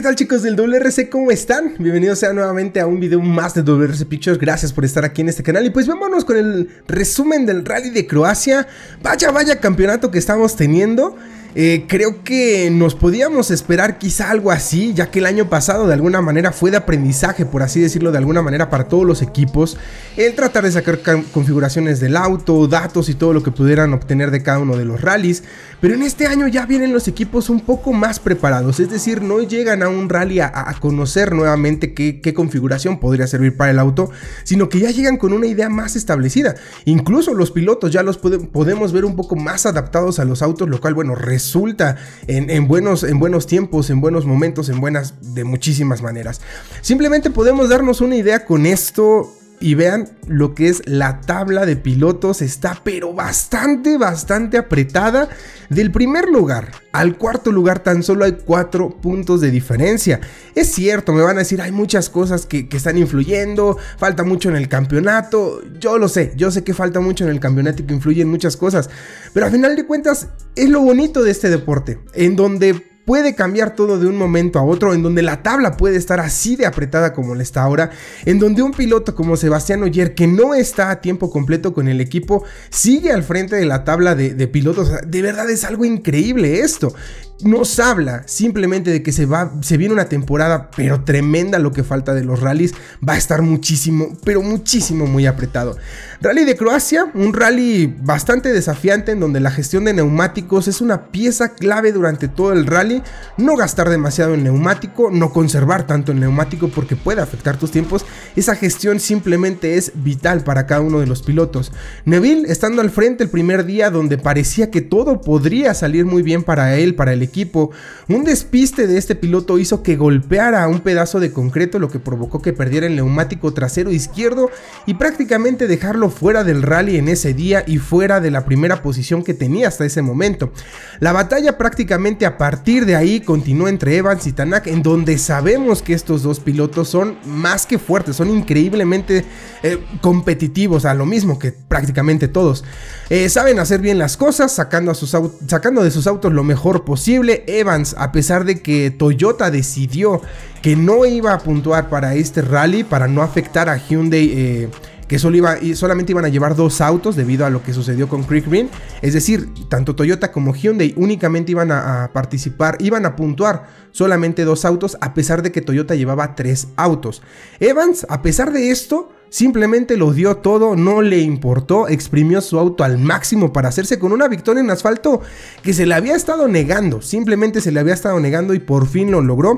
¿qué tal chicos del WRC? ¿Cómo están? Bienvenidos sean nuevamente a un video más de WRC Pictures, gracias por estar aquí en este canal y pues vámonos con el resumen del rally de Croacia. Vaya, vaya campeonato que estamos teniendo. Eh, creo que nos podíamos esperar quizá algo así, ya que el año pasado de alguna manera fue de aprendizaje, por así decirlo de alguna manera, para todos los equipos, el tratar de sacar configuraciones del auto, datos y todo lo que pudieran obtener de cada uno de los rallies, pero en este año ya vienen los equipos un poco más preparados, es decir, no llegan a un rally a, conocer nuevamente qué, configuración podría servir para el auto, sino que ya llegan con una idea más establecida, incluso los pilotos ya los podemos ver un poco más adaptados a los autos, lo cual, bueno, resulta en, buenos, en buenos tiempos, en buenos momentos, en buenas, de muchísimas maneras. Simplemente podemos darnos una idea con esto y vean lo que es la tabla de pilotos. Está pero bastante, bastante apretada. Del primer lugar al cuarto lugar tan solo hay cuatro puntos de diferencia. Es cierto, me van a decir, hay muchas cosas que, están influyendo, falta mucho en el campeonato. Yo lo sé, yo sé que falta mucho en el campeonato y que influyen muchas cosas. Pero al final de cuentas es lo bonito de este deporte, en donde puede cambiar todo de un momento a otro, en donde la tabla puede estar así de apretada como la está ahora, en donde un piloto como Sebastián Oyer, que no está a tiempo completo con el equipo, sigue al frente de la tabla de, de pilotos. De verdad es algo increíble esto nos habla simplemente de que se va, se viene una temporada, pero tremenda lo que falta de los rallies. Va a estar muchísimo, pero muchísimo muy apretado. Rally de Croacia, un rally bastante desafiante en donde la gestión de neumáticos es una pieza clave durante todo el rally. No gastar demasiado en neumático, no conservar tanto el neumático porque puede afectar tus tiempos. Esa gestión simplemente es vital para cada uno de los pilotos. Neville estando al frente el primer día donde parecía que todo podría salir muy bien para él, para el equipo equipo. Un despiste de este piloto hizo que golpeara un pedazo de concreto, lo que provocó que perdiera el neumático trasero izquierdo y prácticamente dejarlo fuera del rally en ese día y fuera de la primera posición que tenía hasta ese momento. La batalla prácticamente a partir de ahí continuó entre Evans y Tanak, en donde sabemos que estos dos pilotos son más que fuertes, son increíblemente eh, competitivos, a lo mismo que prácticamente todos. Eh, saben hacer bien las cosas, sacando, a sus sacando de sus autos lo mejor posible Evans, a pesar de que Toyota decidió que no iba a puntuar para este rally, para no afectar a Hyundai. Eh, que solamente iban a llevar dos autos debido a lo que sucedió con Creek Green. Es decir, tanto Toyota como Hyundai únicamente iban a, participar, iban a puntuar solamente dos autos, a pesar de que Toyota llevaba tres autos. Evans, a pesar de esto, Simplemente lo dio todo, no le importó, exprimió su auto al máximo para hacerse con una victoria en asfalto que se le había estado negando, simplemente se le había estado negando y por fin lo logró.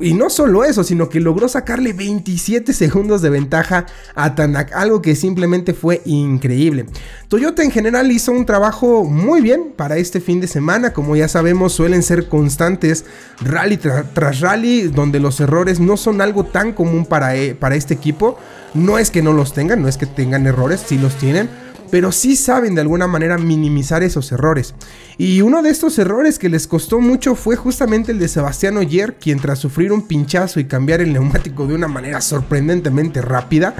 y no solo eso, sino que logró sacarle 27 segundos de ventaja a Tanak, algo que simplemente fue increíble. Toyota en general hizo un trabajo muy bien para este fin de semana, como ya sabemos suelen ser constantes rally tras rally, donde los errores no son algo tan común para, eh, para este equipo. No es que no los tengan, no es que tengan errores, sí los tienen, pero sí saben de alguna manera minimizar esos errores. Y uno de estos errores que les costó mucho fue justamente el de Sebastián Oyer, quien tras sufrir un pinchazo y cambiar el neumático de una manera sorprendentemente rápida,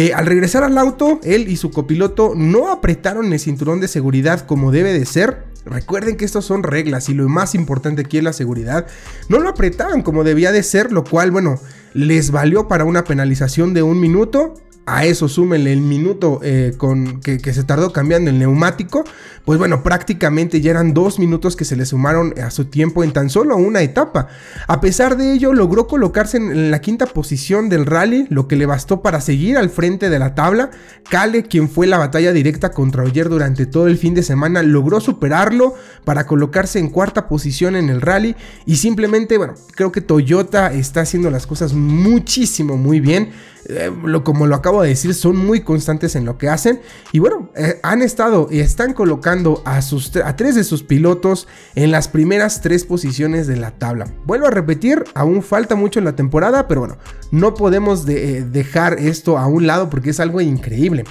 eh, al regresar al auto, él y su copiloto no apretaron el cinturón de seguridad como debe de ser. Recuerden que estas son reglas y lo más importante aquí es la seguridad. No lo apretaban como debía de ser, lo cual, bueno, les valió para una penalización de un minuto a eso súmenle el minuto eh, con, que, se tardó cambiando el neumático, pues bueno, prácticamente ya eran dos minutos que se le sumaron a su tiempo en tan solo una etapa. A pesar de ello, logró colocarse en, la quinta posición del rally, lo que le bastó para seguir al frente de la tabla. Kale, quien fue la batalla directa contra Oyer durante todo el fin de semana, logró superarlo para colocarse en cuarta posición en el rally y simplemente, bueno, creo que Toyota está haciendo las cosas muchísimo muy bien, eh, lo, como lo acabo a decir, son muy constantes en lo que hacen. Y bueno, eh, han estado y están colocando a, sus, a tres de sus pilotos en las primeras tres posiciones de la tabla. Vuelvo a repetir, aún falta mucho en la temporada, pero bueno, no podemos eh, dejar esto a un lado porque es algo increíble.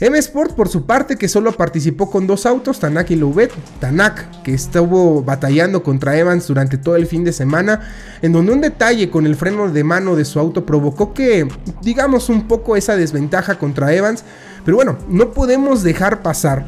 M Sport, por su parte, que solo participó con dos autos, Tanak y Louvet. Tanak, que estuvo batallando contra Evans durante todo el fin de semana, en donde un detalle con el freno de mano de su auto provocó que, digamos, un poco esa ventaja contra Evans. Pero bueno, no podemos dejar pasar.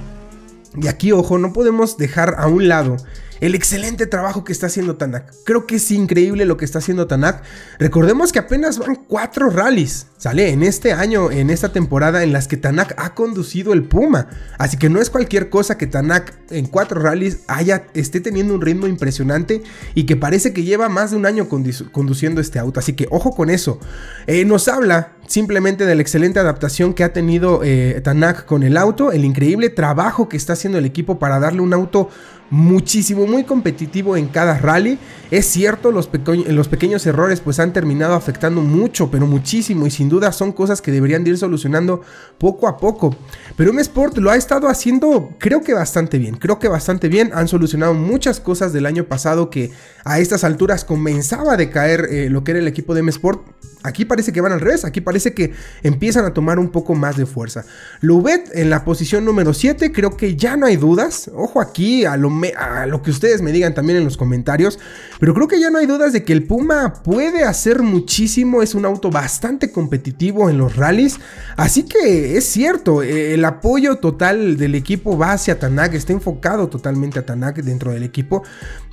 Y aquí, ojo, no podemos dejar a un lado el excelente trabajo que está haciendo Tanak. Creo que es increíble lo que está haciendo Tanak. Recordemos que apenas van cuatro rallies, ¿sale? En este año, en esta temporada en las que Tanak ha conducido el Puma. Así que no es cualquier cosa que Tanak en cuatro rallies haya, esté teniendo un ritmo impresionante y que parece que lleva más de un año conduciendo este auto. Así que ojo con eso. Eh, nos habla simplemente de la excelente adaptación que ha tenido eh, Tanak con el auto, el increíble trabajo que está haciendo el equipo para darle un auto muchísimo, muy competitivo en cada rally. Es cierto, los, los pequeños errores pues han terminado afectando mucho, pero muchísimo y sin duda son cosas que deberían ir solucionando poco a poco. Pero m Sport lo ha estado haciendo creo que bastante bien, creo que bastante bien. Han solucionado muchas cosas del año pasado que a estas alturas comenzaba de caer eh, lo que era el equipo de M Sport. Aquí parece que van al revés, aquí parece parece que empiezan a tomar un poco más de fuerza. lubet en la posición número 7, creo que ya no hay dudas. Ojo aquí a lo, a lo que ustedes me digan también en los comentarios. Pero creo que ya no hay dudas de que el Puma puede hacer muchísimo. Es un auto bastante competitivo en los rallies. Así que es cierto, eh, el apoyo total del equipo va hacia Tanak. Está enfocado totalmente a Tanak dentro del equipo.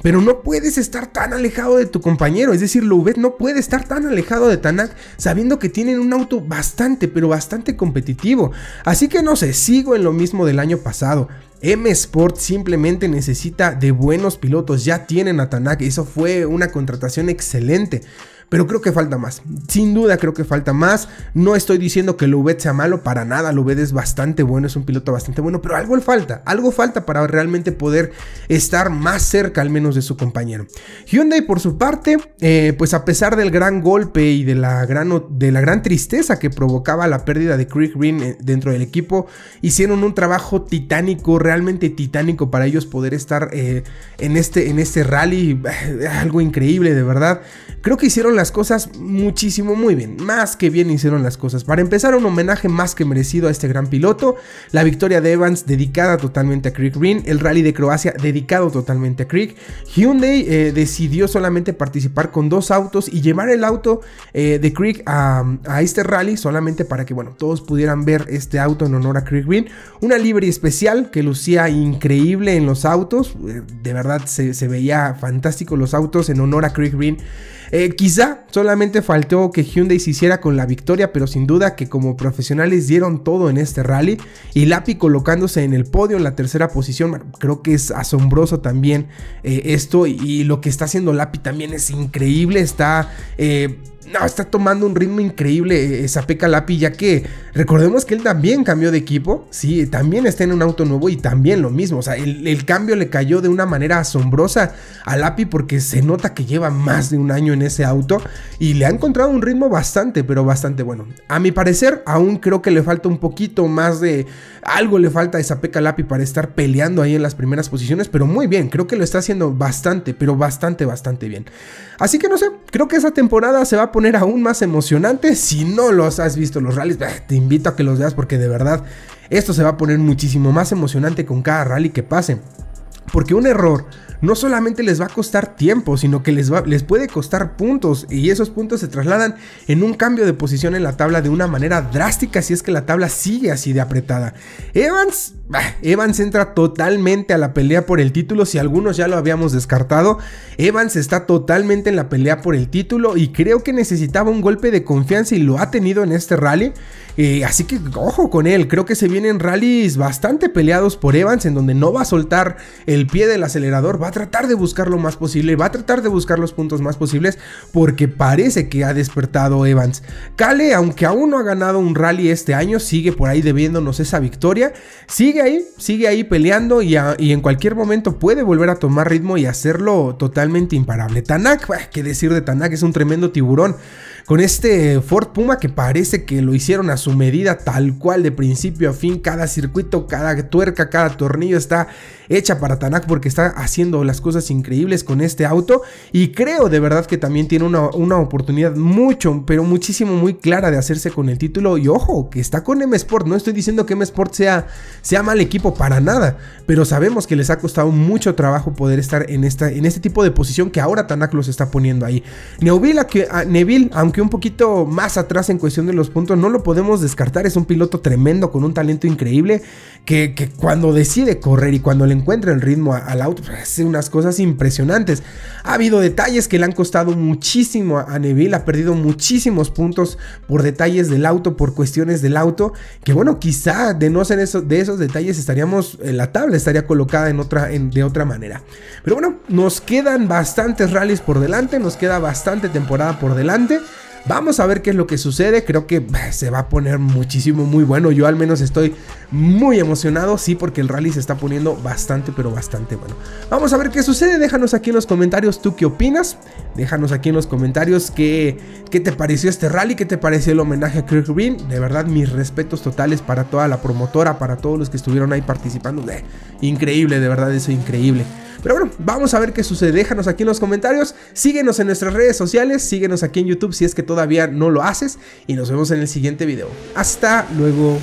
Pero no puedes estar tan alejado de tu compañero. Es decir, Lubet no puede estar tan alejado de Tanak sabiendo que tienen un auto bastante, pero bastante competitivo. Así que no sé, sigo en lo mismo del año pasado. M Sport simplemente necesita de buenos pilotos, ya tienen a Tanak, eso fue una contratación excelente pero creo que falta más. Sin duda creo que falta más. No estoy diciendo que Lubet sea malo, para nada. Lubet es bastante bueno, es un piloto bastante bueno, pero algo falta. Algo falta para realmente poder estar más cerca al menos de su compañero. Hyundai por su parte, eh, pues a pesar del gran golpe y de la gran, de la gran tristeza que provocaba la pérdida de Craig Green eh, dentro del equipo, hicieron un trabajo titánico, realmente titánico para ellos poder estar eh, en, este, en este rally. Algo increíble, de verdad. Creo que hicieron la las cosas muchísimo muy bien, más que bien hicieron las cosas. Para empezar, un homenaje más que merecido a este gran piloto, la victoria de Evans dedicada totalmente a Crick Green, el rally de Croacia dedicado totalmente a Crick, Hyundai eh, decidió solamente participar con dos autos y llevar el auto eh, de Crick a, este rally solamente para que, bueno, todos pudieran ver este auto en honor a Crick Green. Una libre especial que lucía increíble en los autos, eh, de verdad se, veía fantástico los autos en honor a Crick Green. quizá solamente faltó que Hyundai se hiciera con la victoria, pero sin duda que como profesionales dieron todo en este rally y Lapi colocándose en el podio en la tercera posición, creo que es asombroso también eh, esto y, lo que está haciendo Lapi también es increíble, está... Eh, no, está tomando un ritmo increíble esa peca Lapi, ya que recordemos que él también cambió de equipo, sí, también está en un auto nuevo y también lo mismo, o sea, el, cambio le cayó de una manera asombrosa a Lapi porque se nota que lleva más de un año en ese auto y le ha encontrado un ritmo bastante, pero bastante bueno. A mi parecer, aún creo que le falta un poquito más de algo le falta a peca Lapi para estar peleando ahí en las primeras posiciones, pero muy bien, creo que lo está haciendo bastante, pero bastante, bastante bien. Así que no sé, creo que esa temporada se va a poner aún más emocionante. Si no los has visto los rallies, ah, te invito a que los veas porque de verdad esto se va a poner muchísimo más emocionante con cada rally que pase. Porque un error no solamente les va a costar tiempo, sino que les, va, les puede costar puntos y esos puntos se trasladan en un cambio de posición en la tabla de una manera drástica si es que la tabla sigue así de apretada. Evans, Evans entra totalmente a la pelea por el título, si algunos ya lo habíamos descartado, Evans está totalmente en la pelea por el título y creo que necesitaba un golpe de confianza y lo ha tenido en este rally, eh, así que ojo con él, creo que se vienen rallies bastante peleados por Evans en donde no va a soltar el el pie del acelerador va a tratar de buscar lo más posible, va a tratar de buscar los puntos más posibles porque parece que ha despertado Evans. Cale, aunque aún no ha ganado un rally este año, sigue por ahí debiéndonos esa victoria, sigue ahí, sigue ahí peleando y, y en cualquier momento puede volver a tomar ritmo y hacerlo totalmente imparable. Tanak, qué decir de Tanak, es un tremendo tiburón con este Ford Puma que parece que lo hicieron a su medida tal cual de principio a fin, cada circuito, cada tuerca, cada tornillo está hecha para Tanak porque está haciendo las cosas increíbles con este auto y creo de verdad que también tiene una, oportunidad mucho, pero muchísimo muy clara de hacerse con el título y ojo, que está con M Sport, no estoy diciendo que M Sport sea, sea mal equipo para nada, pero sabemos que les ha costado mucho trabajo poder estar en, esta, en este tipo de posición que ahora Tanak los está poniendo ahí. Neville, aunque aunque un poquito más atrás en cuestión de los puntos, no lo podemos descartar. Es un piloto tremendo con un talento increíble que, cuando decide correr y cuando le encuentra el ritmo al auto, pues, hace unas cosas impresionantes. Ha habido detalles que le han costado muchísimo a Neville, ha perdido muchísimos puntos por detalles del auto, por cuestiones del auto, que bueno, quizá de no ser de esos detalles estaríamos, la tabla estaría colocada en otra, de otra manera. Pero bueno, nos quedan bastantes rallies por delante, nos queda bastante temporada por delante. Vamos a ver qué es lo que sucede. Creo que eh, se va a poner muchísimo muy bueno. Yo al menos estoy muy emocionado, sí, porque el rally se está poniendo bastante, pero bastante bueno. Vamos a ver qué sucede. Déjanos aquí en los comentarios tú qué opinas. Déjanos aquí en los comentarios qué, qué te pareció este rally, qué te pareció el homenaje a Kirk Green. De verdad, mis respetos totales para toda la promotora, para todos los que estuvieron ahí participando. Eh, increíble, de verdad, eso increíble. Pero bueno, vamos a ver qué sucede. Déjanos aquí en los comentarios. Síguenos en nuestras redes sociales. Síguenos aquí en YouTube si es que todavía no lo haces. Y nos vemos en el siguiente video. Hasta luego.